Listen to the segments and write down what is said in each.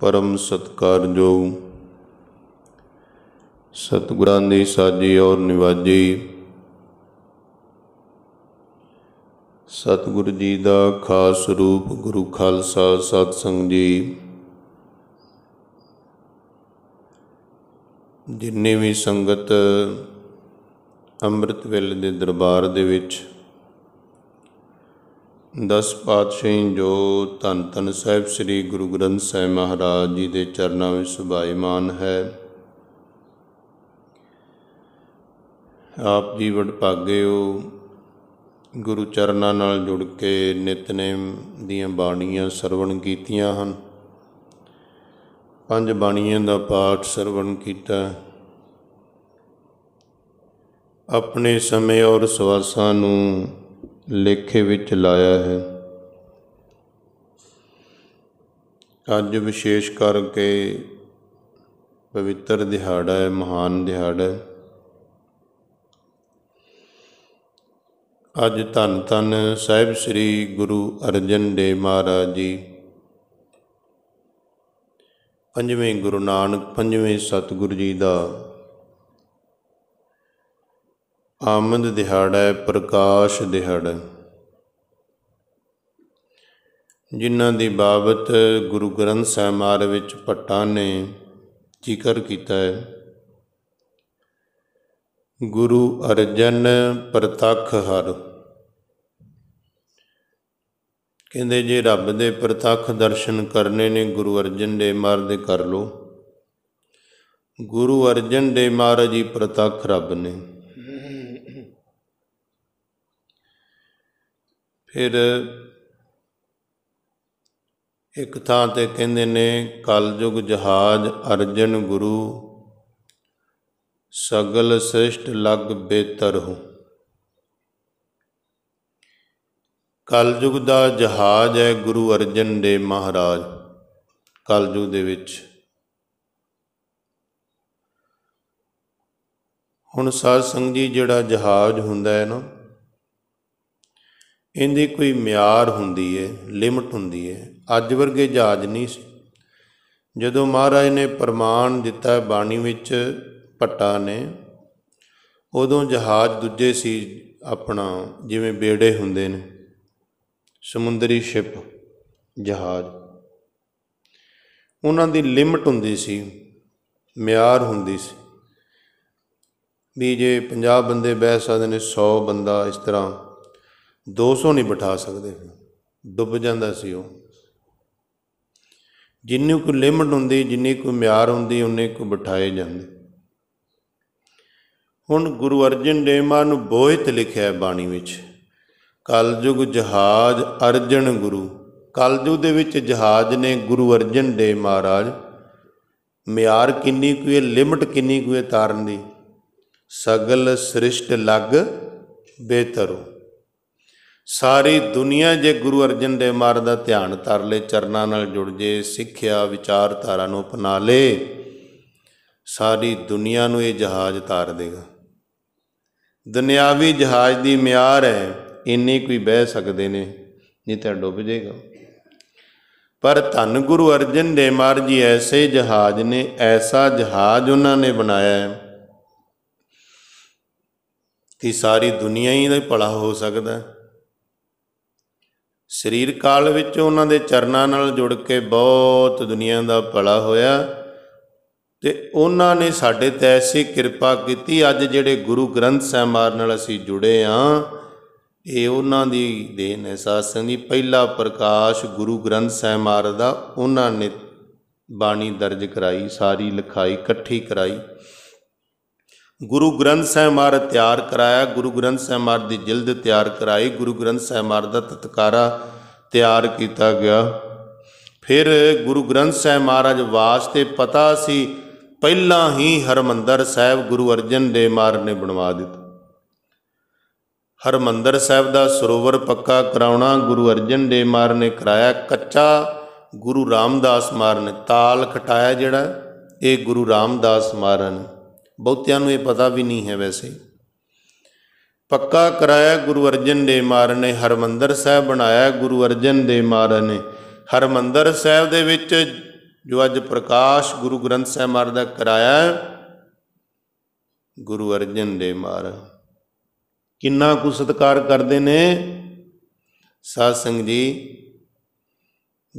ਪਰਮ ਸਤਕਾਰਯੋਗ ਸਤਗੁਰਾਂ ਦੀ ਸਾਜੀ ਔਰ ਨਿਵਾਜੀ ਸਤਗੁਰ ਜੀ ਦਾ ਖਾਸ ਰੂਪ ਗੁਰੂ ਖਾਲਸਾ ਸਤ ਸੰਗ ਜੀ ਜਿੰਨੇ ਵੀ ਸੰਗਤ ਅੰਮ੍ਰਿਤ ਵੇਲੇ ਦੇ ਦਰਬਾਰ ਦੇ ਵਿੱਚ ਦਸ ਪਾਤਸ਼ਾਹੀ ਜੋ ਤਨ ਤਨ ਸਾਹਿਬ ਸ੍ਰੀ ਗੁਰੂ ਗ੍ਰੰਥ ਸਾਹਿਬ ਮਹਾਰਾਜ ਜੀ ਦੇ ਚਰਨਾਂ ਵਿੱਚ ਸੁਭਾਈਮਾਨ ਹੈ ਆਪ ਜੀ ਭਾਗੇ ਹੋ ਗੁਰੂ ਚਰਨਾਂ ਨਾਲ ਜੁੜ ਕੇ ਨਿਤਨੇਮ ਦੀਆਂ ਬਾਣੀਆਂ ਸਰਵਣ ਕੀਤੀਆਂ ਹਨ ਪੰਜ ਬਾਣੀਆਂ ਦਾ ਪਾਠ ਸਰਵਣ ਕੀਤਾ ਆਪਣੇ ਸਮੇਂ ਔਰ ਸਵਾਸਾਂ ਨੂੰ ਲੇਖੇ ਵਿੱਚ ਲਾਇਆ ਹੈ ਅੱਜ ਵਿਸ਼ੇਸ਼ ਕਰਕੇ ਪਵਿੱਤਰ ਦਿਹਾੜਾ ਹੈ ਮਹਾਨ ਦਿਹਾੜਾ ਹੈ ਅੱਜ ਧੰਨ ਧੰਨ ਸਾਹਿਬ ਸ੍ਰੀ ਗੁਰੂ ਅਰਜਨ ਦੇਵ ਮਹਾਰਾਜ ਜੀ ਪੰਜਵੇਂ ਗੁਰੂ ਨਾਨਕ ਪੰਜਵੇਂ ਸਤਿਗੁਰੂ ਜੀ ਦਾ ਆਮਦ ਦਿਹਾੜਾ ਪ੍ਰਕਾਸ਼ ਦਿਹਾੜਾ ਜਿਨ੍ਹਾਂ ਦੀ ਬਾਬਤ ਗੁਰੂ ਗ੍ਰੰਥ ਸਾਹਿਬ ਮਾਰ ਵਿੱਚ ਪੱਟਾਂ ਨੇ ਜ਼ਿਕਰ ਕੀਤਾ ਹੈ ਗੁਰੂ ਅਰਜਨ ਪ੍ਰਤੱਖ ਹਰ ਕਹਿੰਦੇ ਜੇ ਰੱਬ ਦੇ ਪ੍ਰਤੱਖ ਦਰਸ਼ਨ ਕਰਨੇ ਨੇ ਗੁਰੂ ਅਰਜਨ ਦੇ ਮਾਰ ਦੇ ਕਰ ਲੋ ਗੁਰੂ ਅਰਜਨ ਦੇ ਮਹਾਰਾਜ ਜੀ ਪ੍ਰਤੱਖ ਰੱਬ ਨੇ ਫਿਰ ਇੱਕ ਥਾਂ ਤੇ ਕਹਿੰਦੇ ਨੇ ਕਲਯੁਗ ਜਹਾਜ ਅਰਜਨ ਗੁਰੂ ਸਗਲ ਸ੍ਰਿਸ਼ਟ ਲਗ ਬੇਤਰ ਹੋ ਕਲਯੁਗ ਦਾ ਜਹਾਜ ਹੈ ਗੁਰੂ ਅਰਜਨ ਦੇ ਮਹਾਰਾਜ ਕਲਯੁਗ ਦੇ ਵਿੱਚ ਹੁਣ ਸਾਧ ਸੰਗਤ ਜੀ ਜਿਹੜਾ ਜਹਾਜ ਹੁੰਦਾ ਹੈ ਨਾ ਇਹਦੀ ਕੋਈ ਮਿਆਰ ਹੁੰਦੀ ਏ ਲਿਮਟ ਹੁੰਦੀ ਏ ਅੱਜ ਵਰਗੇ ਜਹਾਜ਼ ਨਹੀਂ ਸੀ ਜਦੋਂ ਮਹਾਰਾਜ ਨੇ ਪ੍ਰਮਾਣ ਦਿੱਤਾ ਬਾਣੀ ਵਿੱਚ ਪੱਟਾ ਨੇ ਉਦੋਂ ਜਹਾਜ਼ ਦੂਜੇ ਸੀ ਆਪਣਾ ਜਿਵੇਂ ਬੇੜੇ ਹੁੰਦੇ ਨੇ ਸਮੁੰਦਰੀ ਸ਼ਿਪ ਜਹਾਜ਼ ਉਹਨਾਂ ਦੀ ਲਿਮਟ ਹੁੰਦੀ ਸੀ ਮਿਆਰ ਹੁੰਦੀ ਸੀ ਵੀ ਜੇ 50 ਬੰਦੇ ਬੈਠ ਸਕਦੇ ਨੇ 100 ਬੰਦਾ ਇਸ ਤਰ੍ਹਾਂ 200 ਨਹੀਂ ਬਿਠਾ ਸਕਦੇ ਡੁੱਬ ਜਾਂਦਾ ਸੀ ਉਹ ਜਿੰਨੀ ਕੋ ਲਿਮਟ ਹੁੰਦੀ ਜਿੰਨੀ ਕੋ ਮਿਆਰ ਹੁੰਦੀ ਉਹਨੇ ਕੋ ਬਿਠਾਏ ਜਾਂਦੇ ਹੁਣ ਗੁਰੂ ਅਰਜਨ ਦੇਵ ਮਾਨ ਨੂੰ ਬੋਹਿਤ ਲਿਖਿਆ ਬਾਣੀ ਵਿੱਚ ਕਲਯੁਗ ਜਹਾਜ ਅਰਜਨ ਗੁਰੂ ਕਲਯੁਗ ਦੇ ਵਿੱਚ ਜਹਾਜ ਨੇ ਗੁਰੂ ਅਰਜਨ ਦੇਵ ਮਹਾਰਾਜ ਮਿਆਰ ਕਿੰਨੀ ਕੁ ਹੈ ਲਿਮਟ ਕਿੰਨੀ ਕੁ ਹੈ ਤਾਰਨ ਦੀ ਸਗਲ ਸ੍ਰਿਸ਼ਟ ਲਗ ਬੇਤਰੋ ਸਾਰੀ ਦੁਨੀਆ ਜੇ ਗੁਰੂ ਅਰਜਨ ਦੇਵ ਮਹਾਰਾਜ ਦਾ ਧਿਆਨ ਧਰ ਲੈ ਚਰਨਾਂ ਨਾਲ ਜੁੜ ਜੇ ਸਿੱਖਿਆ ਵਿਚਾਰ ਧਾਰਾ ਨੂੰ ਅਪਣਾ ਲੇ ਸਾਰੀ ਦੁਨੀਆ ਨੂੰ ਇਹ ਜਹਾਜ਼ ਤਾਰ ਦੇਗਾ ਦੁਨਿਆਵੀ ਜਹਾਜ਼ ਦੀ ਮਿਆਰ ਹੈ ਇੰਨੀ ਕੋਈ ਬਹਿ ਸਕਦੇ ਨੇ ਨਹੀਂ ਤਾਂ ਡੁੱਬ ਜਾਏਗਾ ਪਰ ਧੰਨ ਗੁਰੂ ਅਰਜਨ ਦੇਵ ਮਹਾਰਾਜ ਜੀ ਐਸੇ ਜਹਾਜ਼ ਨੇ ਐਸਾ ਜਹਾਜ਼ ਉਹਨਾਂ ਨੇ ਬਣਾਇਆ ਹੈ ਕਿ ਸਾਰੀ ਦੁਨੀਆ ਹੀ ਦਾ ਭਲਾ ਹੋ ਸਕਦਾ ਹੈ ਸਰੀਰ ਕਾਲ ਵਿੱਚ ਉਹਨਾਂ ਦੇ ਚਰਨਾਂ ਨਾਲ ਜੁੜ ਕੇ ਬਹੁਤ ਦੁਨੀਆ ਦਾ ਭਲਾ ਹੋਇਆ ਤੇ ਉਹਨਾਂ ਨੇ ਸਾਡੇ ਤੇ ਐਸੀ ਕਿਰਪਾ ਕੀਤੀ ਅੱਜ ਜਿਹੜੇ ਗੁਰੂ ਗ੍ਰੰਥ ਸਾਹਿਬ ਨਾਲ ਅਸੀਂ ਜੁੜੇ ਆ ਇਹ ਉਹਨਾਂ ਦੀ ਦੇਨ ਹੈ ਸਾਸਾਂ ਦੀ ਪਹਿਲਾ ਪ੍ਰਕਾਸ਼ ਗੁਰੂ ਗ੍ਰੰਥ ਸਾਹਿਬ ਮਾਰ ਦਾ ਉਹਨਾਂ ਨੇ ਬਾਣੀ ਦਰਜ ਕਰਾਈ ਸਾਰੀ ਲਿਖਾਈ ਇਕੱਠੀ ਕਰਾਈ ਗੁਰੂ ਗ੍ਰੰਥ ਸਾਹਿਬ ਮਹਾਰਾਜ ਤਿਆਰ ਕਰਾਇਆ ਗੁਰੂ ਗ੍ਰੰਥ ਸਾਹਿਬ ਮਹਾਰਾਜ ਦੀ ਜਿਲਦ ਤਿਆਰ ਕਰਾਈ ਗੁਰੂ ਗ੍ਰੰਥ ਸਾਹਿਬ ਮਹਾਰਾਜ ਦਾ ਤਤਕਾਰਾ ਤਿਆਰ ਕੀਤਾ ਗਿਆ ਫਿਰ ਗੁਰੂ ਗ੍ਰੰਥ ਸਾਹਿਬ ਮਹਾਰਾਜ ਵਾਸਤੇ ਪਤਾ ਸੀ ਪਹਿਲਾਂ ਹੀ ਹਰਮੰਦਰ ਸਾਹਿਬ ਗੁਰੂ ਅਰਜਨ ਦੇਵ ਮਹਾਰਾਜ ਨੇ ਬਣਵਾ ਦਿੱਤਾ ਹਰਮੰਦਰ ਸਾਹਿਬ ਦਾ ਸਰੋਵਰ ਪੱਕਾ ਕਰਾਉਣਾ ਗੁਰੂ ਅਰਜਨ ਦੇਵ ਮਹਾਰਾਜ ਨੇ ਕਰਾਇਆ ਕੱਚਾ ਗੁਰੂ ਰਾਮਦਾਸ ਮਹਾਰਾਜ ਨੇ ਤਾਲ ਖਟਾਇਆ ਜਿਹੜਾ ਇਹ ਗੁਰੂ ਰਾਮਦਾਸ ਮਹਾਰਾਜ ਨੇ ਬਹੁਤਿਆਂ ਨੂੰ ਇਹ ਪਤਾ ਵੀ ਨਹੀਂ ਹੈ ਵੈਸੇ ਪੱਕਾ ਕਰਾਇਆ ਗੁਰੂ ਅਰਜਨ ਦੇ ਮਾਰ ਨੇ ਹਰਮੰਦਰ ਸਾਹਿਬ ਬਣਾਇਆ ਗੁਰੂ ਅਰਜਨ ਦੇ ਮਾਰ ਨੇ ਹਰਮੰਦਰ ਸਾਹਿਬ ਦੇ ਵਿੱਚ ਜੋ ਅੱਜ ਪ੍ਰਕਾਸ਼ ਗੁਰੂ ਗ੍ਰੰਥ ਸਾਹਿਬ ਮਾਰ ਦਾ ਕਰਾਇਆ ਗੁਰੂ ਅਰਜਨ ਦੇ ਮਾਰ ਕਿੰਨਾ ਕੁ ਸਤਕਾਰ ਕਰਦੇ ਨੇ ਸਾਧ ਸੰਗ ਜੀ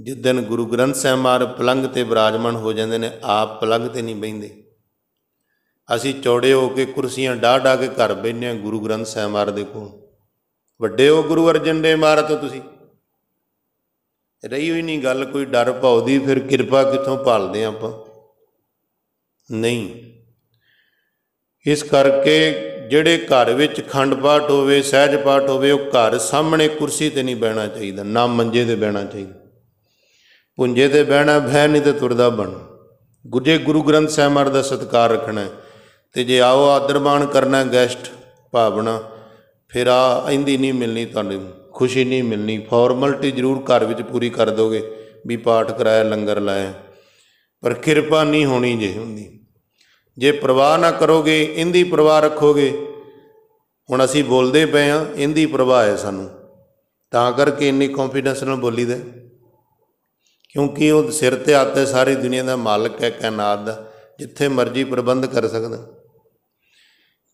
ਜਿੱਦਨ ਗੁਰੂ ਗ੍ਰੰਥ ਸਾਹਿਬ ਮਾਰ ਪਲੰਗ ਤੇ ਬਿਰਾਜਮਾਨ ਹੋ ਜਾਂਦੇ ਨੇ ਆਪ ਪਲੰਗ ਤੇ ਨਹੀਂ ਬੈਂਦੇ ਅਸੀਂ ਚੌੜੇ ਹੋ ਕੇ ਕੁਰਸੀਆਂ ਢਾ ਕੇ ਘਰ ਬੈਨੇ ਆ ਗੁਰੂ ਗ੍ਰੰਥ ਸਾਹਿਬ ਮਾਰ ਦੇ ਕੋਲ ਵੱਡੇ ਹੋ ਗੁਰੂ ਅਰਜਨ ਦੇ ਮਾਰਤ ਤੁਸੀਂ ਰਹੀ ਹੋਈ ਨਹੀਂ ਗੱਲ ਕੋਈ ਡਰ ਭਾਉ ਦੀ ਫਿਰ ਕਿਰਪਾ ਕਿੱਥੋਂ ਭਾਲਦੇ ਆਪਾਂ ਨਹੀਂ ਇਸ ਕਰਕੇ ਜਿਹੜੇ ਘਰ ਵਿੱਚ ਖੰਡ ਪਾਠ ਹੋਵੇ ਸਹਿਜ ਪਾਠ ਹੋਵੇ ਉਹ ਘਰ ਸਾਹਮਣੇ ਕੁਰਸੀ ਤੇ ਨਹੀਂ ਬਹਿਣਾ ਚਾਹੀਦਾ ਨਾ ਮੰਜੇ ਤੇ ਬਹਿਣਾ ਚਾਹੀਦਾ ਪੁੰਜੇ ਤੇ ਬਹਿਣਾ ਭੈ ਨਹੀਂ ਤੇ ਤੁਰਦਾ ਬਣ ਗੁਜੇ ਗੁਰੂ ਗ੍ਰੰਥ ਸਾਹਿਬ ਮਾਰ ਦਾ ਸਤਕਾਰ ਰੱਖਣਾ ਹੈ ਤੇ ਜੇ ਆਓ ਆਦਰਮਾਨ ਕਰਨਾ ਗੈਸਟ ਭਾਵਨਾ ਫਿਰ ਆ ਇੰਦੀ ਨਹੀਂ ਮਿਲਣੀ ਤੁਹਾਨੂੰ ਖੁਸ਼ੀ ਨਹੀਂ ਮਿਲਣੀ ਫਾਰਮੈਲਿਟੀ ਜ਼ਰੂਰ ਘਰ ਵਿੱਚ ਪੂਰੀ ਕਰ ਦੋਗੇ ਵੀ ਪਾਠ ਕਰਾਇਆ ਲੰਗਰ ਲਾਇਆ ਪਰ ਕਿਰਪਾ ਨਹੀਂ ਹੋਣੀ ਜੇ ਹੁੰਦੀ ਜੇ ਪ੍ਰਵਾਹ ਨਾ ਕਰੋਗੇ ਇੰਦੀ ਪ੍ਰਵਾਹ ਰੱਖੋਗੇ ਹੁਣ ਅਸੀਂ ਬੋਲਦੇ ਪਏ ਆ ਇੰਦੀ ਪ੍ਰਵਾਹ ਹੈ ਸਾਨੂੰ ਤਾਂ ਕਰਕੇ ਇੰਨੀ ਕੌਨਫੀਡੈਂਸ ਨਾਲ ਬੋਲੀਦਾ ਕਿਉਂਕਿ ਉਹ ਸਿਰ ਤੇ ਆਤੇ ਸਾਰੀ ਦੁਨੀਆ ਦਾ ਮਾਲਕ ਹੈ ਕਾਇਨਾਤ ਦਾ ਜਿੱਥੇ ਮਰਜ਼ੀ ਪ੍ਰਬੰਧ ਕਰ ਸਕਦਾ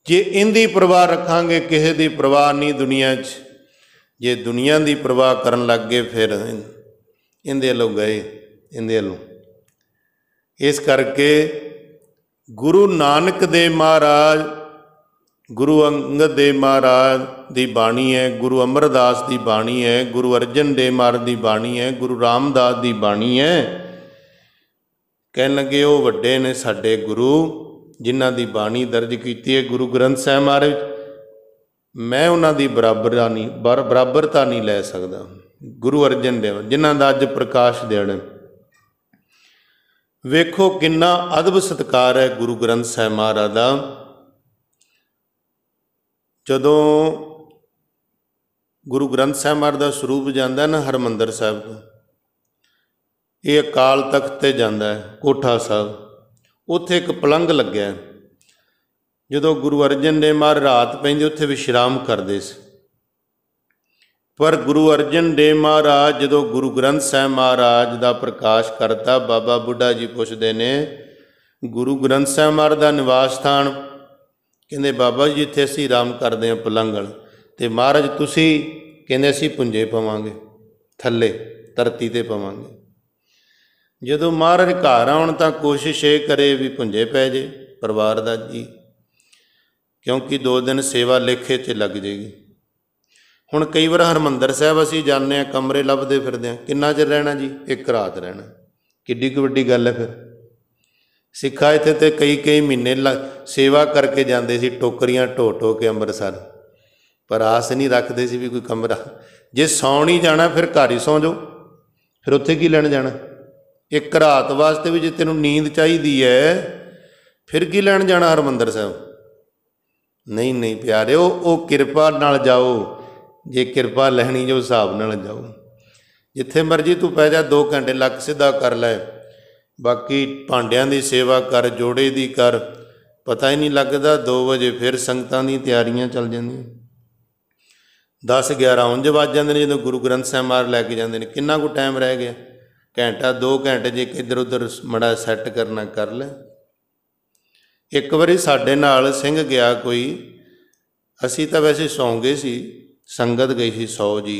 ਜੇ ਇੰਦੀ ਪ੍ਰਵਾਹ ਰੱਖਾਂਗੇ ਕਿਸੇ ਦੀ ਪ੍ਰਵਾਹ ਨਹੀਂ ਦੁਨੀਆ 'ਚ ਜੇ ਦੁਨੀਆ ਦੀ ਪ੍ਰਵਾਹ ਕਰਨ ਲੱਗ ਗਏ ਫਿਰ ਇੰਦੇ ਲੋ ਗਏ ਇੰਦੇ ਲੋ ਇਸ ਕਰਕੇ ਗੁਰੂ ਨਾਨਕ ਦੇ ਮਹਾਰਾਜ ਗੁਰੂ ਅੰਗਦ ਦੇ ਮਹਾਰਾਜ ਦੀ ਬਾਣੀ ਹੈ ਗੁਰੂ ਅਮਰਦਾਸ ਦੀ ਬਾਣੀ ਹੈ ਗੁਰੂ ਅਰਜਨ ਦੇਵ ਮਹਾਰਾਜ ਦੀ ਬਾਣੀ ਹੈ ਗੁਰੂ ਰਾਮਦਾਸ ਦੀ ਬਾਣੀ ਹੈ ਕਹਿਣ ਲੱਗੇ ਉਹ ਵੱਡੇ ਨੇ ਸਾਡੇ ਗੁਰੂ ਜਿਨ੍ਹਾਂ ਦੀ ਬਾਣੀ ਦਰਜ ਕੀਤੀ ਹੈ ਗੁਰੂ ਗ੍ਰੰਥ ਸਾਹਿਬ ਮਹਾਰਾਜ ਮੈਂ ਉਹਨਾਂ ਦੀ ਬਰਾਬਰਤਾ ਨਹੀਂ ਬਰਾਬਰਤਾ ਨਹੀਂ ਲੈ ਸਕਦਾ ਗੁਰੂ ਅਰਜਨ ਦੇਵ ਜਿਨ੍ਹਾਂ ਦਾ ਅੱਜ ਪ੍ਰਕਾਸ਼ ਦੇਣ ਵੇਖੋ ਕਿੰਨਾ ਅਦਬ ਸਤਕਾਰ ਹੈ ਗੁਰੂ ਗ੍ਰੰਥ ਸਾਹਿਬ ਮਹਾਰਾਜ ਦਾ ਜਦੋਂ ਗੁਰੂ ਗ੍ਰੰਥ ਸਾਹਿਬ ਮਹਾਰਾਜ ਦਾ ਸਰੂਪ ਜਾਂਦਾ ਨਾ ਹਰਮੰਦਰ ਸਾਹਿਬ ਤੋਂ ਇਹ ਅਕਾਲ ਤਖਤ ਤੇ ਜਾਂਦਾ ਹੈ ਕੋਠਾ ਸਾਹਿਬ ਉੱਥੇ ਇੱਕ ਪਲੰਗ ਲੱਗਿਆ ਜਦੋਂ ਗੁਰੂ ਅਰਜਨ ਦੇਵ ਮਹਾਰਾਜ ਰਾਤ ਪੈਂਦੇ ਉੱਥੇ ਵਿਸ਼ਰਾਮ ਕਰਦੇ ਸੀ ਪਰ ਗੁਰੂ ਅਰਜਨ ਦੇਵ ਮਹਾਰਾਜ ਜਦੋਂ ਗੁਰੂ ਗ੍ਰੰਥ ਸਾਹਿਬ ਮਹਾਰਾਜ ਦਾ ਪ੍ਰਕਾਸ਼ ਕਰਤਾ ਬਾਬਾ ਬੁੱਢਾ ਜੀ ਪੁੱਛਦੇ ਨੇ ਗੁਰੂ ਗ੍ਰੰਥ ਸਾਹਿਬ ਮਹਾਰਾਜ ਦਾ ਨਿਵਾਸ ਸਥਾਨ ਕਹਿੰਦੇ ਬਾਬਾ ਜੀ ਇੱਥੇ ਅਸੀਂ ਆਰਾਮ ਕਰਦੇ ਹਾਂ ਪਲੰਗਣ ਤੇ ਮਹਾਰਾਜ ਤੁਸੀਂ ਕਹਿੰਦੇ ਅਸੀਂ ਪੁੰਜੇ ਪਵਾਂਗੇ ਥੱਲੇ ਧਰਤੀ ਤੇ ਪਵਾਂਗੇ ਜਦੋਂ ਮਹਾਰਾਜ ਘਰ ਆਉਣ ਤਾਂ ਕੋਸ਼ਿਸ਼ ਇਹ ਕਰੇ ਵੀ ਭੁੰਜੇ ਪੈ ਜੇ ਪਰਿਵਾਰ ਦਾ ਜੀ ਕਿਉਂਕਿ ਦੋ ਦਿਨ ਸੇਵਾ ਲੇਖੇ ਤੇ ਲੱਗ ਜੇਗੀ ਹੁਣ ਕਈ ਵਾਰ ਹਰਮੰਦਰ ਸਾਹਿਬ ਅਸੀਂ ਜਾਂਦੇ ਆ ਕਮਰੇ ਲੱਭਦੇ ਫਿਰਦੇ ਆ ਕਿੰਨਾ ਚਿਰ ਰਹਿਣਾ ਜੀ ਇੱਕ ਰਾਤ ਰਹਿਣਾ ਕਿੱਡੀ ਕੁ ਵੱਡੀ ਗੱਲ ਹੈ ਫਿਰ ਸਿੱਖਾ ਇੱਥੇ ਤੇ ਕਈ ਕਈ ਮਹੀਨੇ ਸੇਵਾ ਕਰਕੇ ਜਾਂਦੇ ਸੀ ਟੋਕਰੀਆਂ ਢੋ ਢੋ ਕੇ ਅੰਮ੍ਰਿਤਸਰ ਪਰ ਆਸ ਨਹੀਂ ਰੱਖਦੇ ਸੀ ਵੀ ਕੋਈ ਕਮਰਾ ਜੇ ਸੌਣ ਹੀ ਜਾਣਾ ਫਿਰ ਘਰ ਹੀ ਸੌਂ ਜਾਓ ਫਿਰ ਉੱਥੇ ਕੀ ਲੈਣ ਜਾਣਾ ਇੱਕ ਰਾਤ ਵਾਸਤੇ ਵੀ ਜੇ ਤੈਨੂੰ ਨੀਂਦ ਚਾਹੀਦੀ ਐ ਫਿਰ ਕੀ ਲੈਣ ਜਾਣਾ ਹਰਮੰਦਰ ਸਾਹਿਬ ਨਹੀਂ ਨਹੀਂ ਪਿਆਰਿਓ ਉਹ ਕਿਰਪਾ ਨਾਲ ਜਾਓ ਜੇ ਕਿਰਪਾ ਲੈਣੀ ਜੋ ਹਿਸਾਬ ਨਾਲ ਜਾਓ ਜਿੱਥੇ ਮਰਜੀ ਤੂੰ ਪੈ ਜਾ 2 ਘੰਟੇ ਲੱਕ ਸਿੱਧਾ ਕਰ ਲੈ ਬਾਕੀ ਭਾਂਡਿਆਂ ਦੀ ਸੇਵਾ ਕਰ ਜੋੜੇ ਦੀ ਕਰ ਪਤਾ ਹੀ ਨਹੀਂ ਲੱਗਦਾ 2 ਵਜੇ ਫਿਰ ਸੰਗਤਾਂ ਦੀ ਤਿਆਰੀਆਂ ਚੱਲ ਜਾਂਦੀਆਂ 10 11 ਉਂਝ ਵੱਜ ਜਾਂਦੇ ਨੇ ਜਦੋਂ ਗੁਰੂ ਗ੍ਰੰਥ ਸਾਹਿਬ ਮਾਰ ਲੈ ਕੇ ਜਾਂਦੇ ਨੇ ਕਿੰਨਾ ਕੁ ਟਾਈਮ ਰਹਿ ਗਿਆ ਘੰਟਾ 2 ਘੰਟੇ ਜੇ ਕਿਧਰ ਉਧਰ ਮੜਾ ਸੈੱਟ ਕਰਨਾ ਕਰ ਲੈ ਇੱਕ ਵਾਰੀ ਸਾਡੇ ਨਾਲ ਸਿੰਘ ਗਿਆ ਕੋਈ ਅਸੀਂ ਤਾਂ ਵੈਸੇ ਸੌਂਗੇ ਸੀ ਸੰਗਤ ਗਈ ਸੀ ਸੌ ਜੀ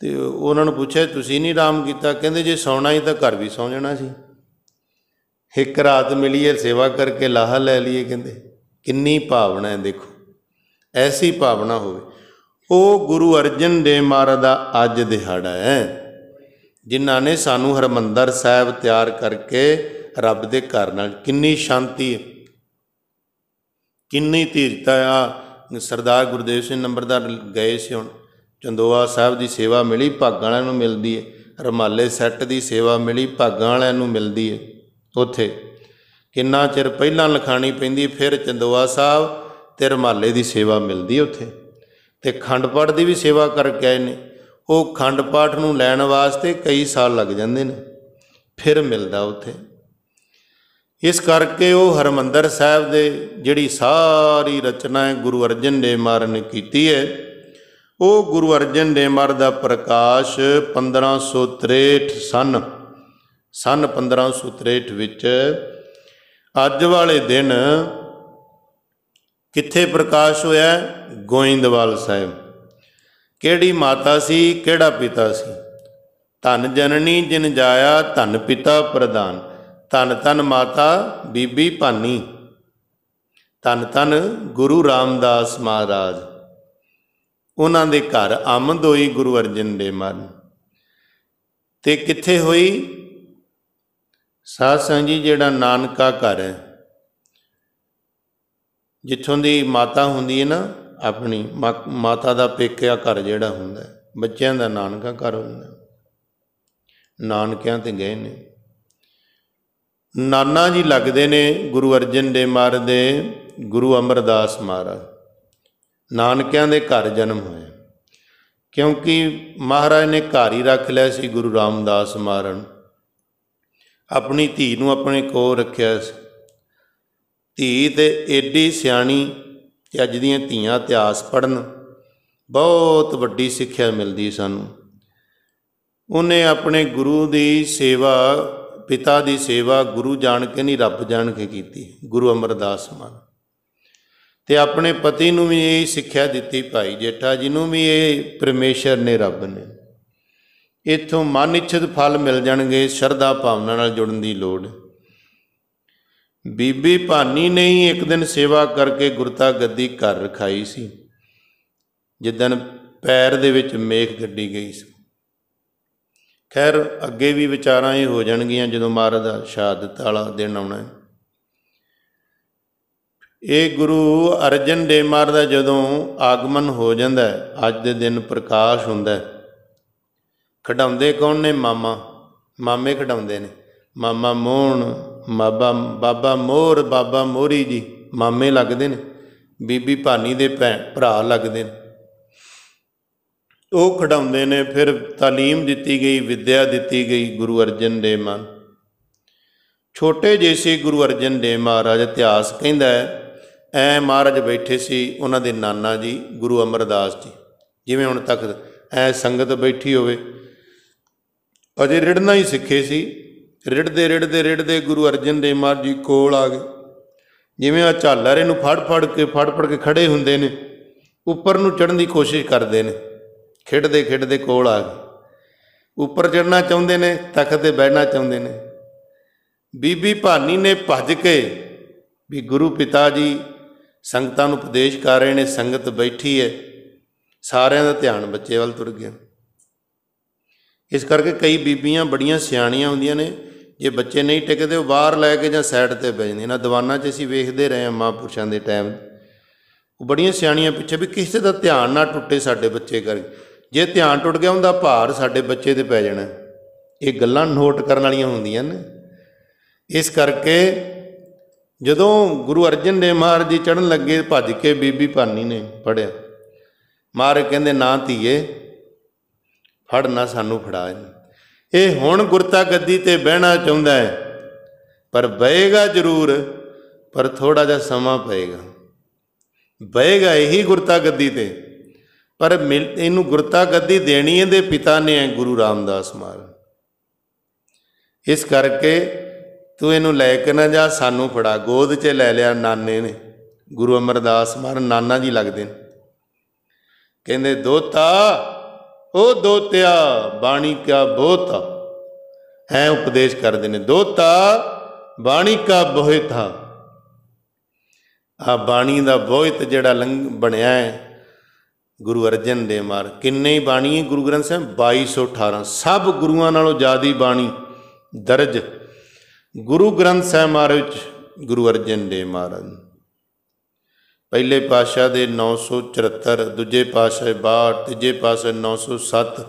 ਤੇ ਉਹਨਾਂ ਨੂੰ ਪੁੱਛਿਆ ਤੁਸੀਂ ਨਹੀਂ ਆਰਾਮ ਕੀਤਾ ਕਹਿੰਦੇ ਜੇ ਸੌਣਾ ਹੀ ਤਾਂ ਘਰ ਵੀ ਸੌ ਜਾਣਾ ਸੀ ਇੱਕ ਰਾਤ ਮਿਲੀ ਹੈ ਸੇਵਾ ਕਰਕੇ ਲਾਹਾ ਲੈ ਲਈਏ ਕਹਿੰਦੇ ਕਿੰਨੀ ਭਾਵਨਾ ਹੈ ਦੇਖੋ ਐਸੀ ਭਾਵਨਾ ਹੋਵੇ ਉਹ ਗੁਰੂ ਅਰਜਨ ਦੇਵ ਮਹਾਰਾਜ ਦਾ ਅੱਜ ਦਿਹਾੜਾ ਹੈ ਜਿਨ੍ਹਾਂ ਨੇ ਸਾਨੂੰ ਹਰਮੰਦਰ ਸਾਹਿਬ ਤਿਆਰ ਕਰਕੇ ਰੱਬ ਦੇ ਘਰ ਨਾਲ ਕਿੰਨੀ ਸ਼ਾਂਤੀ ਕਿੰਨੀ ਧੀਰਤਾ ਆ ਸਰਦਾਰ ਗੁਰਦੇਵ ਸਿੰਘ ਨੰਬਰਦਾਰ ਗਏ ਸੀ ਹੁਣ ਚੰਦੋਆ ਸਾਹਿਬ ਦੀ ਸੇਵਾ ਮਿਲੀ ਭਾਗਾਂ ਵਾਲਿਆਂ ਨੂੰ ਮਿਲਦੀ ਹੈ ਰਮਾਲੇ ਸੈੱਟ ਦੀ ਸੇਵਾ ਮਿਲੀ ਭਾਗਾਂ ਵਾਲਿਆਂ ਨੂੰ ਮਿਲਦੀ ਹੈ ਉੱਥੇ ਕਿੰਨਾ ਚਿਰ ਪਹਿਲਾਂ ਲਖਾਣੀ ਪੈਂਦੀ ਫਿਰ ਚੰਦੋਆ ਸਾਹਿਬ ਤੇ ਰਮਾਲੇ ਦੀ ਸੇਵਾ ਮਿਲਦੀ ਉੱਥੇ ਤੇ ਖੰਡਪੜ ਦੀ ਵੀ ਸੇਵਾ ਕਰਕੇ ਆਏ ਨੇ ਉਹ ਖੰਡ ਪਾਠ ਨੂੰ ਲੈਣ ਵਾਸਤੇ ਕਈ ਸਾਲ ਲੱਗ ਜਾਂਦੇ ਨੇ ਫਿਰ ਮਿਲਦਾ ਉੱਥੇ ਇਸ ਕਰਕੇ ਉਹ ਹਰਮੰਦਰ ਸਾਹਿਬ ਦੇ ਜਿਹੜੀ ਸਾਰੀ ਰਚਨਾ ਹੈ ਗੁਰੂ ਅਰਜਨ ਦੇਵ ਮਾਰਨ ਨੇ ਕੀਤੀ ਹੈ ਉਹ ਗੁਰੂ ਅਰਜਨ ਦੇਵ ਮਾਰ ਦਾ ਪ੍ਰਕਾਸ਼ 1563 ਸਨ ਸਨ 1563 ਵਿੱਚ ਅੱਜ ਵਾਲੇ ਦਿਨ ਕਿੱਥੇ ਪ੍ਰਕਾਸ਼ ਹੋਇਆ ਗੋਇੰਦਵਾਲ ਸਾਹਿਬ ਕਿਹੜੀ ਮਾਤਾ ਸੀ ਕਿਹੜਾ ਪਿਤਾ ਸੀ ਧਨ ਜਨਨੀ ਜਿਨ ਜਾਇਆ ਧਨ ਪਿਤਾ ਪ੍ਰਦਾਨ ਧਨ ਧਨ ਮਾਤਾ ਬੀਬੀ ਭਾਨੀ ਧਨ ਧਨ ਗੁਰੂ ਰਾਮਦਾਸ ਮਹਾਰਾਜ ਉਹਨਾਂ ਦੇ ਘਰ ਆਮਦ ਹੋਈ ਗੁਰੂ ਅਰਜਨ ਦੇ ਮਨ ਤੇ ਕਿੱਥੇ ਹੋਈ ਸਾਧ ਸੰਗ ਜੀ ਜਿਹੜਾ ਨਾਨਕਾ ਘਰ ਹੈ ਜਿੱਥੋਂ ਦੀ ਮਾਤਾ ਹੁੰਦੀ ਹੈ ਨਾ ਆਪਣੀ ਮਾਤਾ ਦਾ ਪੇਕਿਆ ਘਰ ਜਿਹੜਾ ਹੁੰਦਾ ਬੱਚਿਆਂ ਦਾ ਨਾਨਕਾ ਘਰ ਹੁੰਦਾ ਨਾਨਕਿਆਂ ਤੇ ਗਏ ਨੇ ਨਾਨਾ ਜੀ ਲੱਗਦੇ ਨੇ ਗੁਰੂ ਅਰਜਨ ਦੇ ਮਾਰ ਦੇ ਗੁਰੂ ਅਮਰਦਾਸ ਮਹਾਰਾਜ ਨਾਨਕਿਆਂ ਦੇ ਘਰ ਜਨਮ ਹੋਇਆ ਕਿਉਂਕਿ ਮਹਾਰਾਜ ਨੇ ਘਰ ਹੀ ਰੱਖ ਲਿਆ ਸੀ ਗੁਰੂ ਰਾਮਦਾਸ ਮਾਰਨ ਆਪਣੀ ਧੀ ਨੂੰ ਆਪਣੇ ਕੋਲ ਰੱਖਿਆ ਸੀ ਧੀ ਤੇ ਏਡੀ ਸਿਆਣੀ ਤੇ ਅੱਜ ਦੀਆਂ ਧੀਆਂ ਇਤਿਹਾਸ ਪੜਨ ਬਹੁਤ ਵੱਡੀ ਸਿੱਖਿਆ ਮਿਲਦੀ ਸਾਨੂੰ ਉਹਨੇ ਆਪਣੇ ਗੁਰੂ ਦੀ ਸੇਵਾ ਪਿਤਾ ਦੀ ਸੇਵਾ ਗੁਰੂ ਜਾਣ ਕੇ ਨਹੀਂ ਰੱਬ ਜਾਣ ਕੇ ਕੀਤੀ ਗੁਰੂ ਅਮਰਦਾਸ ਮਾਨ ਤੇ ਆਪਣੇ ਪਤੀ ਨੂੰ ਵੀ ਇਹ ਸਿੱਖਿਆ ਦਿੱਤੀ ਭਾਈ ਜੇਠਾ ਜੀ ਨੂੰ ਵੀ ਇਹ ਪਰਮੇਸ਼ਰ ਨੇ ਰੱਬ ਨੇ ਇਥੋਂ ਮਨ ਇਛਤ ਫਲ ਮਿਲ ਜਾਣਗੇ ਸ਼ਰਧਾ ਭਾਵਨਾ ਨਾਲ ਜੁੜਨ ਦੀ ਲੋੜ ਹੈ ਬੀਬੀ ਭਾਨੀ ਨੇ ਹੀ ਇੱਕ ਦਿਨ ਸੇਵਾ ਕਰਕੇ ਗੁਰਤਾ ਗੱਦੀ ਘਰ ਰਖਾਈ ਸੀ ਜਿੱਦਨ ਪੈਰ ਦੇ ਵਿੱਚ ਮੇਖ ਗੱਡੀ ਗਈ ਸੀ ਖੈਰ ਅੱਗੇ ਵੀ ਵਿਚਾਰਾਂ ਇਹ ਹੋ ਜਾਣਗੀਆਂ ਜਦੋਂ ਮਹਾਰਾਜ ਦਾ ਸ਼ਹਾਦਤ ਵਾਲਾ ਦਿਨ ਆਉਣਾ ਹੈ ਇਹ ਗੁਰੂ ਅਰਜਨ ਦੇਵ ਮਹਾਰਾਜ ਦਾ ਜਦੋਂ ਆਗਮਨ ਹੋ ਜਾਂਦਾ ਹੈ ਅੱਜ ਦੇ ਦਿਨ ਪ੍ਰਕਾਸ਼ ਹੁੰਦਾ ਹੈ ਖਡਾਉਂਦੇ ਕੌਣ ਨੇ ਮਾਮਾ ਮਾਮੇ ਖਡਾਉਂਦੇ ਨੇ ਮਾਮਾ ਮੋਹਣ ਮਾਬਾ ਬਾਬਾ ਮੋਰ ਬਾਬਾ ਮੋਰੀ ਜੀ ਮਾਮੇ ਲੱਗਦੇ ਨੇ ਬੀਬੀ ਭਾਨੀ ਦੇ ਭੈ ਭਰਾ ਲੱਗਦੇ ਨੇ ਉਹ ਖੜਾਉਂਦੇ ਨੇ ਫਿਰ تعلیم ਦਿੱਤੀ ਗਈ ਵਿੱਦਿਆ ਦਿੱਤੀ ਗਈ ਗੁਰੂ ਅਰਜਨ ਦੇਵ ਮਨ ਛੋਟੇ ਜਿਹੇ ਸੀ ਗੁਰੂ ਅਰਜਨ ਦੇਵ ਮਹਾਰਾਜ ਇਤਿਹਾਸ ਕਹਿੰਦਾ ਹੈ ਐ ਮਹਾਰਾਜ ਬੈਠੇ ਸੀ ਉਹਨਾਂ ਦੇ ਨਾਨਾ ਜੀ ਗੁਰੂ ਅਮਰਦਾਸ ਜੀ ਜਿਵੇਂ ਹੁਣ ਤੱਕ ਐ ਸੰਗਤ ਬੈਠੀ ਹੋਵੇ ਅਜੇ ਰਿੜਨਾ ਹੀ ਸਿੱਖੇ ਸੀ ਰਿੜਦੇ ਰਿੜਦੇ ਰਿੜਦੇ ਗੁਰੂ ਅਰਜਨ ਦੇਵ ਮਹਾਰਾਜ ਜੀ ਕੋਲ ਆ ਗਏ ਜਿਵੇਂ ਆ ਝਾਲਰ ਇਹਨੂੰ ਫੜ ਫੜ ਕੇ ਫੜ ਫੜ ਕੇ ਖੜੇ ਹੁੰਦੇ ਨੇ ਉੱਪਰ ਨੂੰ ਚੜਨ ਦੀ ਕੋਸ਼ਿਸ਼ ਕਰਦੇ ਨੇ ਖੇਡਦੇ ਖੇਡਦੇ ਕੋਲ ਆ ਗਏ ਉੱਪਰ ਚੜਨਾ ਚਾਹੁੰਦੇ ਨੇ ਤਖਤ ਤੇ ਬੈਠਣਾ ਚਾਹੁੰਦੇ ਨੇ ਬੀਬੀ ਭਾਨੀ ਨੇ ਭੱਜ ਕੇ ਵੀ ਗੁਰੂ ਪਿਤਾ ਜੀ ਸੰਗਤਾਂ ਨੂੰ ਉਪਦੇਸ਼ ਕਰ ਰਹੇ ਨੇ ਸੰਗਤ ਬੈਠੀ ਹੈ ਸਾਰਿਆਂ ਦਾ ਧਿਆਨ ਬੱਚੇ ਵੱਲ ਤੁਰ ਗਿਆ ਇਸ ਕਰਕੇ ਕਈ ਬੀਬੀਆਂ ਬੜੀਆਂ ਸਿਆਣੀਆਂ ਹੁੰਦੀਆਂ ਨੇ ਜੇ ਬੱਚੇ ਨਹੀਂ ਟਿਕਦੇ ਉਹ ਬਾਹਰ ਲੈ ਕੇ ਜਾਂ ਸਾਈਡ ਤੇ ਬਹਿ ਜਾਂਦੇ ਇਹਨਾਂ ਦੀਵਾਨਾਂ 'ਚ ਅਸੀਂ ਵੇਖਦੇ ਰਹੇ ਹਾਂ ਮਹਾਂਪੁਰਸ਼ਾਂ ਦੇ ਟਾਈਮ ਉਹ ਬੜੀਆਂ ਸਿਆਣੀਆਂ ਪਿੱਛੇ ਵੀ ਕਿਸੇ ਦਾ ਧਿਆਨ ਨਾ ਟੁੱਟੇ ਸਾਡੇ ਬੱਚੇ ਕਰੇ ਜੇ ਧਿਆਨ ਟੁੱਟ ਗਿਆ ਹੁੰਦਾ ਭਾਰ ਸਾਡੇ ਬੱਚੇ ਤੇ ਪੈ ਜਾਣਾ ਇਹ ਗੱਲਾਂ ਨੋਟ ਕਰਨ ਵਾਲੀਆਂ ਹੁੰਦੀਆਂ ਨੇ ਇਸ ਕਰਕੇ ਜਦੋਂ ਗੁਰੂ ਅਰਜਨ ਦੇਵ ਮਹਾਰਾਜ ਜੀ ਚੜਨ ਲੱਗੇ ਭੱਜ ਕੇ ਬੀਬੀ ਭਾਨੀ ਨੇ ਪੜਿਆ ਮਾਰੇ ਕਹਿੰਦੇ ਨਾ ਧੀਏ ਫੜ ਨਾ ਸਾਨੂੰ ਫੜਾ ਇਹ ਹੁਣ ਗੁਰਤਾ ਗੱਦੀ ਤੇ ਬਹਿਣਾ ਚਾਹੁੰਦਾ ਹੈ ਪਰ ਬਹੇਗਾ ਜ਼ਰੂਰ ਪਰ ਥੋੜਾ ਜਿਹਾ ਸਮਾਂ ਪਏਗਾ ਬਹੇਗਾ ਇਹੀ ਗੁਰਤਾ ਗੱਦੀ ਤੇ ਪਰ ਇਹਨੂੰ ਗੁਰਤਾ ਗੱਦੀ ਦੇਣੀ ਇਹਦੇ ਪਿਤਾ ਨੇ ਹੈ ਗੁਰੂ ਰਾਮਦਾਸ ਮਹਾਰਾਜ ਇਸ ਕਰਕੇ ਤੂੰ ਇਹਨੂੰ ਲੈ ਕੇ ਨਾ ਜਾ ਸਾਨੂੰ ਫੜਾ ਗੋਦ 'ਚ ਲੈ ਲਿਆ ਨਾਨੇ ਨੇ ਗੁਰੂ ਅਮਰਦਾਸ ਮਹਾਰਾਜ ਨਾਨਾ ਜੀ ਲੱਗਦੇ ਨੇ ਕਹਿੰਦੇ ਦੋਤਾ ਉਹ ਦੋਤਿਆ ਬਾਣੀ ਕਾ ਬੋਤਾ ਹੈ ਉਪਦੇਸ਼ ਕਰਦੇ ਨੇ ਦੋਤਾ ਬਾਣੀ ਕਾ ਬੋਹਿਤਾ ਆ ਬਾਣੀ ਦਾ ਬੋਹਿਤ ਜਿਹੜਾ ਬਣਿਆ ਹੈ ਗੁਰੂ ਅਰਜਨ ਦੇਵ ਮਾਰ ਕਿੰਨੇ ਬਾਣੀ ਗੁਰੂ ਗ੍ਰੰਥ ਸਾਹਿਬ 2218 ਸਭ ਗੁਰੂਆਂ ਨਾਲੋਂ ਜ਼ਿਆਦੀ ਬਾਣੀ ਦਰਜ ਗੁਰੂ ਗ੍ਰੰਥ ਸਾਹਿਬ ਮਾਰ ਵਿੱਚ ਗੁਰੂ ਅਰਜਨ ਦੇਵ ਮਾਰਨ ਪਹਿਲੇ ਪਾਸ਼ਾ ਦੇ 974 ਦੂਜੇ ਪਾਸ਼ਾ 62 ਤੀਜੇ ਪਾਸ਼ਾ 907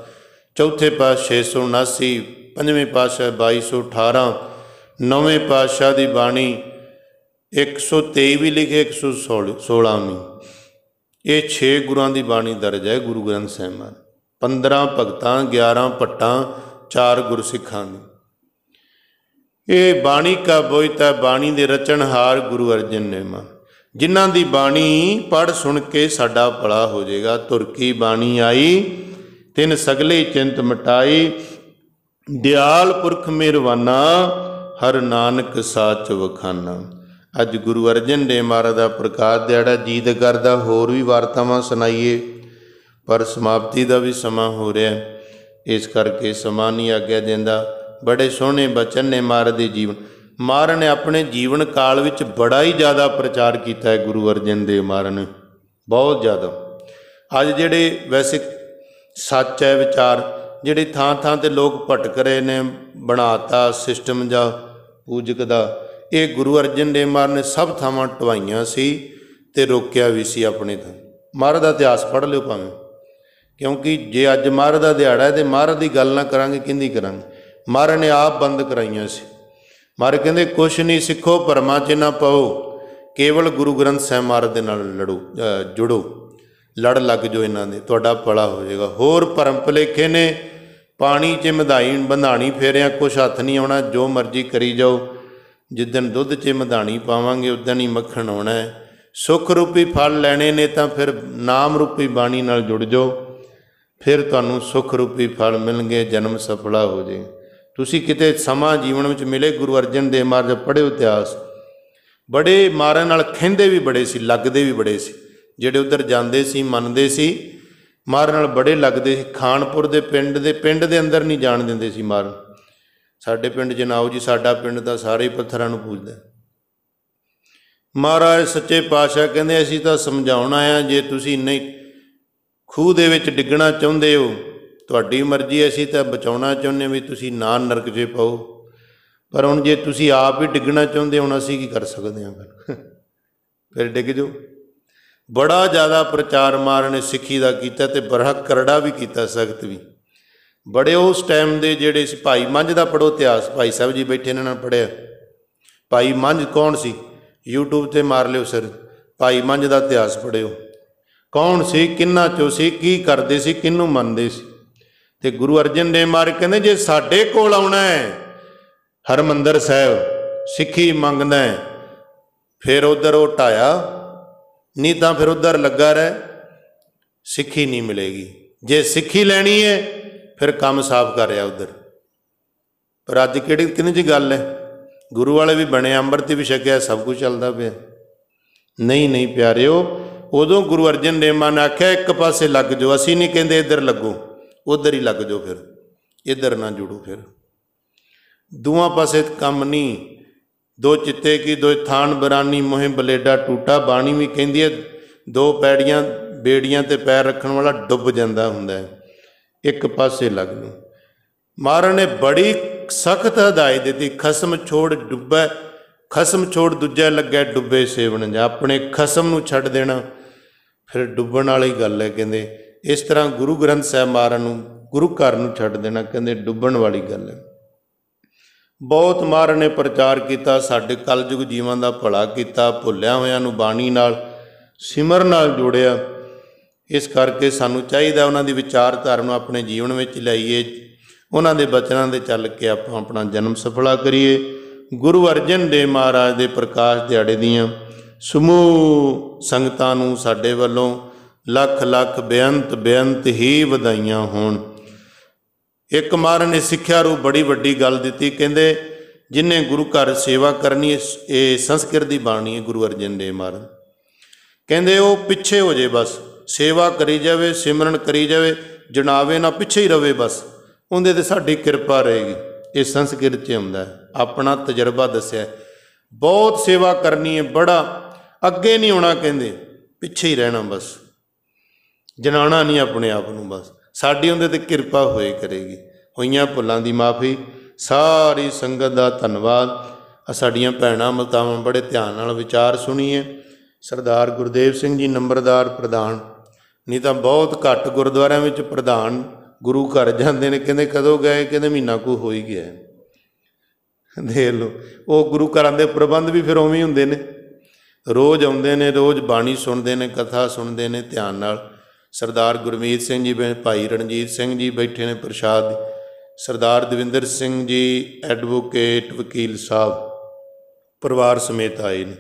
ਚੌਥੇ ਪਾਸ਼ਾ 679 ਪੰਜਵੇਂ ਪਾਸ਼ਾ 2218 ਨੌਵੇਂ ਪਾਸ਼ਾ ਦੀ ਬਾਣੀ 123 ਵੀ ਲਿਖੇ ਵੀ ਇਹ 6 ਗੁਰਾਂ ਦੀ ਬਾਣੀ ਦਰਜ ਹੈ ਗੁਰੂ ਗ੍ਰੰਥ ਸਾਹਿਬ ਵਿੱਚ 15 ਭਗਤਾਂ 11 ਪਟਾਂ 4 ਗੁਰਸਿੱਖਾਂ ਦੀ ਇਹ ਬਾਣੀ ਕਾ ਬੋਇਤਾ ਬਾਣੀ ਦੇ ਰਚਨਹਾਰ ਗੁਰੂ ਅਰਜਨ ਨੇ ਮਨ ਜਿਨ੍ਹਾਂ ਦੀ ਬਾਣੀ ਪੜ ਸੁਣ ਕੇ ਸਾਡਾ ਭਲਾ ਹੋ ਜਾਏਗਾ ਤੁਰ ਕੀ ਬਾਣੀ ਆਈ ਤਿੰਨ ਸਗਲੇ ਚਿੰਤ ਮਟਾਈ ਦਿਆਲ ਪੁਰਖ ਮਿਹਰਵਾਨਾ ਹਰ ਨਾਨਕ ਸਾਚ ਵਖਾਨਾ ਅੱਜ ਗੁਰੂ ਅਰਜਨ ਦੇਵ ਮਹਾਰਾਜ ਦਾ ਪ੍ਰਕਾਸ਼ ਦਿਹਾੜਾ ਜੀਤ ਕਰਦਾ ਹੋਰ ਵੀ ਵਾਰਤਾਵਾਂ ਸੁਣਾਈਏ ਪਰ ਸਮਾਪਤੀ ਦਾ ਵੀ ਸਮਾਂ ਹੋ ਰਿਹਾ ਇਸ ਕਰਕੇ ਸਮਾਨੀ ਆਗਿਆ ਦਿੰਦਾ ਬੜੇ ਸੋਹਣੇ ਬਚਨ ਨੇ ਮਹਾਰਾਜ ਦੇ ਜੀਵਨ ਮਾਰਨ ਨੇ ਆਪਣੇ ਜੀਵਨ ਕਾਲ ਵਿੱਚ ਬੜਾ ਹੀ ਜ਼ਿਆਦਾ ਪ੍ਰਚਾਰ ਕੀਤਾ ਹੈ ਗੁਰੂ ਅਰਜਨ ਦੇਵ ਮਾਰਨ ਬਹੁਤ ਜ਼ਿਆਦਾ ਅੱਜ ਜਿਹੜੇ ਵੈਸੇ ਸੱਚ ਹੈ ਵਿਚਾਰ ਜਿਹੜੇ ਥਾਂ-ਥਾਂ ਤੇ ਲੋਕ ਭਟਕ ਰਹੇ ਨੇ ਬਣਾਤਾ ਸਿਸਟਮ ਜਾਂ ਪੂਜਕ ਦਾ ਇਹ ਗੁਰੂ ਅਰਜਨ ਦੇਵ ਮਾਰਨ ਨੇ ਸਭ ਥਾਵਾਂ ਟਵਾਈਆਂ ਸੀ ਤੇ ਰੋਕਿਆ ਵੀ ਸੀ ਆਪਣੇ ਤੋਂ ਮਹਾਰਾਜ ਦਾ ਇਤਿਹਾਸ ਪੜ ਲਿਓ ਭਾਵੇਂ ਕਿਉਂਕਿ ਜੇ ਅੱਜ ਮਹਾਰਾਜ ਦਾ ਦਿਹਾੜਾ ਹੈ ਤੇ ਮਹਾਰਾਜ ਦੀ ਗੱਲ ਨਾ ਕਰਾਂਗੇ ਕਿੰਦੀ ਕਰਾਂਗੇ ਮਹਾਰਾਜ ਨੇ ਆਪ ਬੰਦ ਕਰਾਈਆਂ ਸੀ ਮਾਰੇ ਕਹਿੰਦੇ ਕੁਛ ਨਹੀਂ ਸਿੱਖੋ ਪਰਮਾ ਚ ਨਾ ਪਾਓ ਕੇਵਲ ਗੁਰੂ ਗ੍ਰੰਥ ਸਾਹਿਬ ਮਹਾਰਾਜ ਦੇ ਨਾਲ ਲੜੋ ਜੁੜੋ ਲੜ ਲੱਗ ਜੋ ਇਹਨਾਂ ਦੇ ਤੁਹਾਡਾ ਭਲਾ ਹੋ ਜਾਏਗਾ ਹੋਰ ਪਰਮ ਭਲੇਖੇ ਨੇ ਪਾਣੀ 'ਚ ਮਧਾਈ ਬੰਧਾਣੀ ਫੇਰਿਆ ਕੁਛ ਹੱਥ ਨਹੀਂ ਆਉਣਾ ਜੋ ਮਰਜ਼ੀ ਕਰੀ ਜਾਓ ਜਿੱਦਣ ਦੁੱਧ 'ਚ ਮਧਾਣੀ ਪਾਵਾਂਗੇ ਉਦੋਂ ਹੀ ਮੱਖਣ ਆਉਣਾ ਸੁਖ ਰੂਪੀ ਫਲ ਲੈਣੇ ਨੇ ਤਾਂ ਫਿਰ ਨਾਮ ਰੂਪੀ ਬਾਣੀ ਨਾਲ ਜੁੜ ਜਾਓ ਫਿਰ ਤੁਹਾਨੂੰ ਸੁਖ ਰੂਪੀ ਫਲ ਮਿਲਣਗੇ ਜਨਮ ਸਫਲਾ ਹੋ ਜਾਏ ਤੁਸੀਂ ਕਿਤੇ ਸਮਾਂ ਜੀਵਨ ਵਿੱਚ ਮਿਲੇ ਗੁਰੂ ਅਰਜਨ ਦੇਵ ਮਹਾਰਾਜ ਪੜਿਓ ਇਤਿਹਾਸ ਬੜੇ ਮਾਰਨ ਨਾਲ ਖਿੰਦੇ ਵੀ ਬੜੇ ਸੀ ਲੱਗਦੇ ਵੀ ਬੜੇ ਸੀ ਜਿਹੜੇ ਉਧਰ ਜਾਂਦੇ ਸੀ ਮੰਨਦੇ ਸੀ ਮਾਰਨ ਨਾਲ ਬੜੇ ਲੱਗਦੇ ਸੀ ਖਾਨਪੁਰ ਦੇ ਪਿੰਡ ਦੇ ਪਿੰਡ ਦੇ ਅੰਦਰ ਨਹੀਂ ਜਾਣ ਦਿੰਦੇ ਸੀ ਮਾਰਨ ਸਾਡੇ ਪਿੰਡ ਜਨਾਓ ਜੀ ਸਾਡਾ ਪਿੰਡ ਦਾ ਸਾਰੇ ਪੱਥਰਾਂ ਨੂੰ ਪੂਜਦੇ ਮਹਾਰਾਜ ਸੱਚੇ ਪਾਤਸ਼ਾਹ ਕਹਿੰਦੇ ਅਸੀਂ ਤਾਂ ਸਮਝਾਉਣ ਆਇਆ ਜੇ ਤੁਸੀਂ ਨਹੀਂ ਖੂਹ ਦੇ ਵਿੱਚ ਡਿੱਗਣਾ ਚਾਹੁੰਦੇ ਹੋ ਤੁਹਾਡੀ ਮਰਜ਼ੀ ਅਸੀਂ ਤਾਂ ਬਚਾਉਣਾ ਚਾਹੁੰਦੇ ਵੀ ਤੁਸੀਂ ਨਾ ਨਰਕ 'ਚ ਪਾਓ ਪਰ ਹੁਣ ਜੇ ਤੁਸੀਂ ਆਪ ਹੀ ਡਿੱਗਣਾ ਚਾਹੁੰਦੇ ਨਾ ਅਸੀਂ ਕੀ ਕਰ ਸਕਦੇ ਹਾਂ ਫਿਰ ਫਿਰ ਡਿੱਗ ਜਾਓ ਬੜਾ ਜ਼ਿਆਦਾ ਪ੍ਰਚਾਰ ਮਾਰਨੇ ਸਿੱਖੀ ਦਾ ਕੀਤਾ ਤੇ ਬਰਹਾ ਕਰੜਾ ਵੀ ਕੀਤਾ ਸਖਤ ਵੀ ਬੜੇ ਉਸ ਟਾਈਮ ਦੇ ਜਿਹੜੇ ਸੀ ਭਾਈ ਮੰਝ ਦਾ ਪੜੋ ਇਤਿਹਾਸ ਭਾਈ ਸਾਹਿਬ ਜੀ ਬੈਠੇ ਇਹਨਾਂ ਨਾਲ ਪੜਿਆ ਭਾਈ ਮੰਝ ਕੌਣ ਸੀ YouTube ਤੇ ਮਾਰ ਲਿਓ ਸਰ ਭਾਈ ਮੰਝ ਦਾ ਇਤਿਹਾਸ ਪੜਿਓ ਕੌਣ ਸੀ ਕਿੰਨਾ ਚੋ ਸੀ ਕੀ ਕਰਦੇ ਸੀ ਕਿੰਨੂੰ ਮੰਨਦੇ ਸੀ ਤੇ ਗੁਰੂ ਅਰਜਨ ਦੇਵ ਮਾਰ ਕਹਿੰਦੇ ਜੇ ਸਾਡੇ ਕੋਲ ਆਉਣਾ ਹੈ ਹਰਮੰਦਰ ਸਾਹਿਬ ਸਿੱਖੀ ਮੰਗਦਾ ਹੈ ਫਿਰ ਉਧਰ ਉਹ ਟਾਇਆ ਨਹੀਂ ਤਾਂ ਫਿਰ ਉਧਰ ਲੱਗਾ ਰਹਿ ਸਿੱਖੀ ਨਹੀਂ ਮਿਲੇਗੀ ਜੇ ਸਿੱਖੀ ਲੈਣੀ ਹੈ ਫਿਰ ਕੰਮ ਸਾਫ਼ ਕਰਿਆ ਉਧਰ ਪਰ ਅੱਜ ਕਿਹੜੀ ਕਿੰਨੀ ਜੀ ਗੱਲ ਹੈ ਗੁਰੂ ਵਾਲੇ ਵੀ ਬਣੇ ਅੰਮ੍ਰਿਤ ਵੀ ਛਕਿਆ ਸਭ ਕੁਝ ਚੱਲਦਾ ਪਿਆ ਨਹੀਂ ਨਹੀਂ ਪਿਆਰਿਓ ਉਦੋਂ ਗੁਰੂ ਅਰਜਨ ਦੇਵ ਮਾਨ ਆਖਿਆ ਇੱਕ ਪਾਸੇ ਲੱਗ ਜਾਓ ਅਸੀਂ ਨਹੀਂ ਕਹਿੰਦੇ ਇੱਧਰ ਲੱਗੋ ਉਧਰ ਹੀ ਲੱਗ ਜਾਓ ਫਿਰ ਇਧਰ ਨਾ ਜੁੜੋ ਫਿਰ ਦੂਆਂ ਪਾਸੇ ਕੰਮ ਨਹੀਂ ਦੋ ਚਿੱਤੇ ਕੀ ਦੋ ਥਾਨ ਬਰਾਨੀ ਮੋਹ ਬਲੇਡਾ ਟੂਟਾ ਬਾਣੀ ਵੀ ਕਹਿੰਦੀ ਹੈ ਦੋ ਪੈੜੀਆਂ ਬੇੜੀਆਂ ਤੇ ਪੈਰ ਰੱਖਣ ਵਾਲਾ ਡੁੱਬ ਜਾਂਦਾ ਹੁੰਦਾ ਹੈ ਇੱਕ ਪਾਸੇ ਲੱਗ ਨੂੰ ਮਹਾਰਾਜ ਨੇ ਬੜੀ ਸਖਤ ਹਦਾਇਤ ਦਿੱਤੀ ਖਸਮ ਛੋੜ ਡੁੱਬੈ ਖਸਮ ਛੋੜ ਦੂਜਾ ਲੱਗੈ ਡੁੱਬੇ ਸੇਵਣ ਜਾਂ ਆਪਣੇ ਖਸਮ ਨੂੰ ਛੱਡ ਦੇਣਾ ਫਿਰ ਡੁੱਬਣ ਵਾਲੀ ਗੱਲ ਹੈ ਕਹਿੰਦੇ ਇਸ ਤਰ੍ਹਾਂ ਗੁਰੂ ਗ੍ਰੰਥ ਸਾਹਿਬ ਮਾਰਨ ਨੂੰ ਗੁਰੂ ਘਰ ਨੂੰ ਛੱਡ ਦੇਣਾ ਕਹਿੰਦੇ ਡੁੱਬਣ ਵਾਲੀ ਗੱਲ ਹੈ ਬਹੁਤ ਮਾਰ ਨੇ ਪ੍ਰਚਾਰ ਕੀਤਾ ਸਾਡੇ ਕਲਯੁਗ ਜੀਵਾਂ ਦਾ ਭਲਾ ਕੀਤਾ ਭੁੱਲਿਆ ਹੋਇਆਂ ਨੂੰ ਬਾਣੀ ਨਾਲ ਸਿਮਰ ਨਾਲ ਜੋੜਿਆ ਇਸ ਕਰਕੇ ਸਾਨੂੰ ਚਾਹੀਦਾ ਉਹਨਾਂ ਦੀ ਵਿਚਾਰਧਾਰਾ ਨੂੰ ਆਪਣੇ ਜੀਵਨ ਵਿੱਚ ਲਾਈਏ ਉਹਨਾਂ ਦੇ ਬਚਨਾਂ ਦੇ ਚੱਲ ਕੇ ਆਪਾਂ ਆਪਣਾ ਜਨਮ ਸਫਲਾ ਕਰੀਏ ਗੁਰੂ ਅਰਜਨ ਦੇਵ ਮਹਾਰਾਜ ਦੇ ਪ੍ਰਕਾਸ਼ ਦਿਹਾੜੇ ਦੀਆਂ ਸਮੂਹ ਸੰਗਤਾਂ ਨੂੰ ਸਾਡੇ ਵੱਲੋਂ ਲੱਖ ਲੱਖ ਬੇਅੰਤ ਬੇਅੰਤ ਹੀ ਵਧਾਈਆਂ ਹੋਣ ਇੱਕ ਮਾਰ ਨੇ ਸਿੱਖਿਆ ਰੂ ਬੜੀ ਵੱਡੀ ਗੱਲ ਦਿੱਤੀ ਕਹਿੰਦੇ ਜਿਨੇ ਗੁਰੂ ਘਰ ਸੇਵਾ ਕਰਨੀ ਇਹ ਸੰਸਕ੍ਰਿਤ ਦੀ ਬਾਣੀ ਹੈ ਗੁਰੂ ਅਰਜਨ ਦੇਵ ਮਹਾਰਾਜ ਕਹਿੰਦੇ ਉਹ ਪਿੱਛੇ ਹੋ ਜੇ ਬਸ ਸੇਵਾ ਕਰੀ ਜਾਵੇ ਸਿਮਰਨ ਕਰੀ ਜਾਵੇ ਜਨਾਵੇ ਨਾ ਪਿੱਛੇ ਹੀ ਰਵੇ ਬਸ ਉਹਦੇ ਤੇ ਸਾਡੀ ਕਿਰਪਾ ਰਹੇਗੀ ਇਹ ਸੰਸਕ੍ਰਿਤ ਚ ਹੁੰਦਾ ਹੈ ਆਪਣਾ ਤਜਰਬਾ ਦੱਸਿਆ ਬਹੁਤ ਸੇਵਾ ਕਰਨੀ ਹੈ ਬੜਾ ਅੱਗੇ ਨਹੀਂ ਹੋਣਾ ਕਹਿੰਦੇ ਪਿੱਛੇ ਹੀ ਰਹਿਣਾ ਬਸ ਜਨਾਣਾ ਨਹੀਂ ਆਪਣੇ ਆਪ ਨੂੰ ਬਸ ਸਾਡੀ ਉਹਦੇ ਤੇ ਕਿਰਪਾ ਹੋਏ ਕਰੇਗੀ ਹੋਈਆਂ ਭੁੱਲਾਂ ਦੀ ਮਾਫੀ ਸਾਰੀ ਸੰਗਤ ਦਾ ਧੰਨਵਾਦ ਆ ਸਾਡੀਆਂ ਭੈਣਾਂ ਮਤਾਵਾਂ ਬੜੇ ਧਿਆਨ ਨਾਲ ਵਿਚਾਰ ਸੁਣੀਏ ਸਰਦਾਰ ਗੁਰਦੇਵ ਸਿੰਘ ਜੀ ਨੰਬਰਦਾਰ ਪ੍ਰਧਾਨ ਨਹੀਂ ਤਾਂ ਬਹੁਤ ਘੱਟ ਗੁਰਦੁਆਰਿਆਂ ਵਿੱਚ ਪ੍ਰਧਾਨ ਗੁਰੂ ਘਰ ਜਾਂਦੇ ਨੇ ਕਹਿੰਦੇ ਕਦੋਂ ਗਏ ਕਹਿੰਦੇ ਮਹੀਨਾ ਕੋ ਹੋ ਹੀ ਗਿਆ ਦੇਖ ਲਓ ਉਹ ਗੁਰੂ ਘਰਾਂ ਦੇ ਪ੍ਰਬੰਧ ਵੀ ਫਿਰ ਉਵੇਂ ਹੀ ਹੁੰਦੇ ਨੇ ਰੋਜ਼ ਆਉਂਦੇ ਨੇ ਰੋਜ਼ ਬਾਣੀ ਸੁਣਦੇ ਨੇ ਕਥਾ ਸੁਣਦੇ ਨੇ ਧਿਆਨ ਨਾਲ ਸਰਦਾਰ ਗੁਰਮੀਤ ਸਿੰਘ ਜੀ ਭਾਈ ਰਣਜੀਤ ਸਿੰਘ ਜੀ ਬੈਠੇ ਨੇ ਪ੍ਰਸ਼ਾਦ ਸਰਦਾਰ ਦਵਿੰਦਰ ਸਿੰਘ ਜੀ ਐਡਵੋਕੇਟ ਵਕੀਲ ਸਾਹਿਬ ਪਰਿਵਾਰ ਸਮੇਤ ਆਏ ਨੇ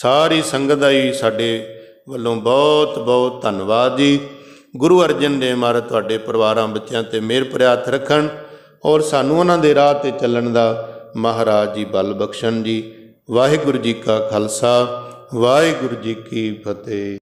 ਸਾਰੀ ਸੰਗਤ ਦਾ ਹੀ ਸਾਡੇ ਵੱਲੋਂ ਬਹੁਤ ਬਹੁਤ ਧੰਨਵਾਦ ਜੀ ਗੁਰੂ ਅਰਜਨ ਦੇਵ ਮਹਾਰਾਜ ਤੁਹਾਡੇ ਪਰਿਵਾਰਾਂ ਬੱਚਿਆਂ ਤੇ ਮਿਹਰ ਪ੍ਰਿਆਤ ਰੱਖਣ ਔਰ ਸਾਨੂੰ ਉਹਨਾਂ ਦੇ ਰਾਹ ਤੇ ਚੱਲਣ ਦਾ ਮਹਾਰਾਜ ਜੀ ਬਲ ਬਖਸ਼ਣ ਜੀ ਵਾਹਿਗੁਰੂ ਜੀ ਕਾ ਖਾਲਸਾ ਵਾਹਿਗੁਰੂ ਜੀ ਕੀ ਫਤਿਹ